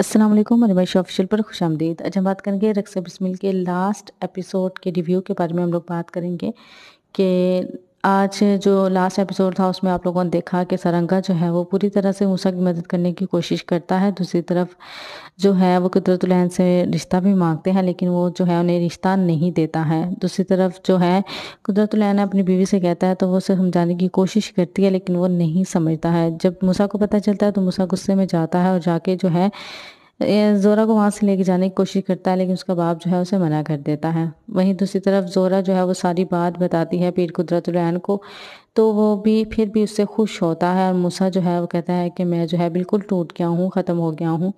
अस्सलाम वालेकुम मनुमेशा ऑफिशियल पर खुश आमदीद आज हम बात करेंगे रक्सा बिस्मिल के लास्ट एपिसोड के रिव्यू के बारे में हम लोग बात करेंगे कि आज जो लास्ट एपिसोड था उसमें आप लोगों ने देखा कि सरंगा जो है वो पूरी तरह से मूसा की मदद करने की कोशिश करता है दूसरी तरफ जो है वो कुदरत लहन से रिश्ता भी मांगते हैं लेकिन वो जो है उन्हें रिश्ता नहीं देता है दूसरी तरफ जो है कुदरत लहन अपनी बीवी से कहता है तो वो उसे समझाने की कोशिश करती है लेकिन वो नहीं समझता है जब मूसा को पता चलता है तो मूसा गुस्से में जाता है और जाके जो है जोरा को वहाँ से लेके जाने की कोशिश करता है लेकिन उसका बाप जो है उसे मना कर देता है वहीं दूसरी तरफ जोरा जो है वो सारी बात बताती है पीर रैन को तो वो भी फिर भी उससे खुश होता है और मूसा जो है वो कहता है कि मैं जो है बिल्कुल टूट गया हूँ ख़त्म हो गया हूँ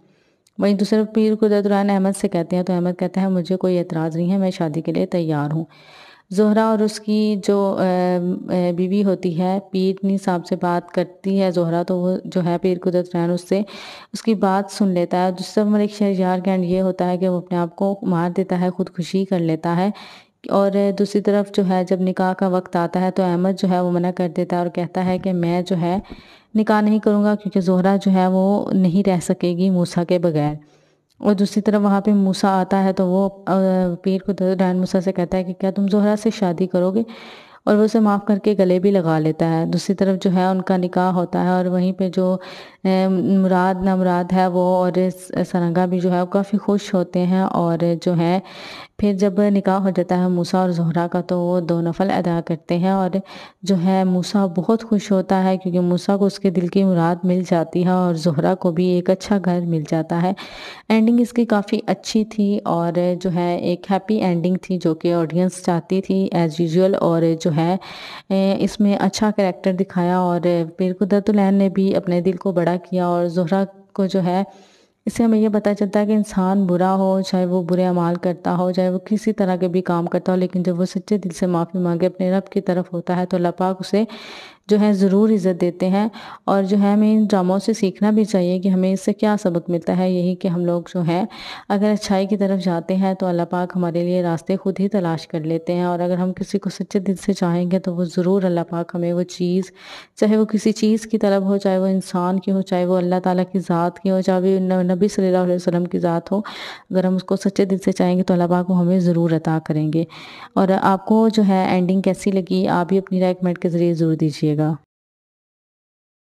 वहीं दूसरे पीर रैन अहमद से कहते हैं तो अहमद कहता है मुझे कोई एतराज़ नहीं है मैं शादी के लिए तैयार हूँ ज़ोहरा और उसकी जो बीवी होती है पीर नी साहब से बात करती है ज़ोहरा तो वो जो है पीर कुदरत रैन उससे उसकी बात सुन लेता है जिससे मलिक शहर यार कैंड ये होता है कि वो अपने आप को मार देता है खुदकुशी कर लेता है और दूसरी तरफ जो है जब निकाह का वक्त आता है तो अहमद जो है वो मना कर देता है और कहता है कि मैं जो है निकाह नहीं करूँगा क्योंकि जोहरा जो है वो नहीं रह सकेगी मूसा के बगैर और दूसरी तरफ वहाँ पे मूसा आता है तो वो पीर को डायन मूसा से कहता है कि क्या तुम जोहरा से शादी करोगे और वो उसे माफ़ करके गले भी लगा लेता है दूसरी तरफ जो है उनका निकाह होता है और वहीं पे जो मुराद ना मुराद है वो और सरंगा भी जो है वो काफ़ी खुश होते हैं और जो है फिर जब निकाह हो जाता है मूसा और जहरा का तो वो दो नफल अदा करते हैं और जो है मूसा बहुत खुश होता है क्योंकि मूसा को उसके दिल की मुराद मिल जाती है और जहरा को भी एक अच्छा घर मिल जाता है एंडिंग इसकी काफ़ी अच्छी थी और जो है एक हैप्पी एंडिंग थी जो कि ऑडियंस चाहती थी एज़ यूजल और जो है इसमें अच्छा करेक्टर दिखाया और पीर कुदरतुलैन ने भी अपने दिल को बड़ा किया और जहरा को जो है इससे हमें यह पता चलता है कि इंसान बुरा हो चाहे वो बुरे अमाल करता हो चाहे वो किसी तरह के भी काम करता हो लेकिन जब वो सच्चे दिल से माफ़ी मांगे अपने रब की तरफ होता है तो अल्लाह पाक उसे जो है ज़रूर इज़्ज़त देते हैं और जो है हमें इन ड्रामों से सीखना भी चाहिए कि हमें इससे क्या सबक मिलता है यही कि हम लोग जो है अगर अच्छाई की तरफ जाते हैं तो अल्लाह पाक हमारे लिए रास्ते खुद ही तलाश कर लेते हैं और अगर हम किसी को सच्चे दिल से चाहेंगे तो वो ज़रूर अल्लाह पाक हमें वो चीज़ चाहे वो किसी चीज़ की तरफ हो चाहे वो इंसान की हो चाहे वो अल्लाह ताला की ज़ात की हो चाहे वो नबी सल्लल्लाहु अलैहि वसल्लम की ज़ात हो अगर हम उसको सच्चे दिल से चाहेंगे तो अल्लाह पाक वो हमें ज़रूर अता करेंगे और आपको जो है एंडिंग कैसी लगी आप भी अपनी राय कमेंट के ज़रिए ज़रूर दीजिएगा though.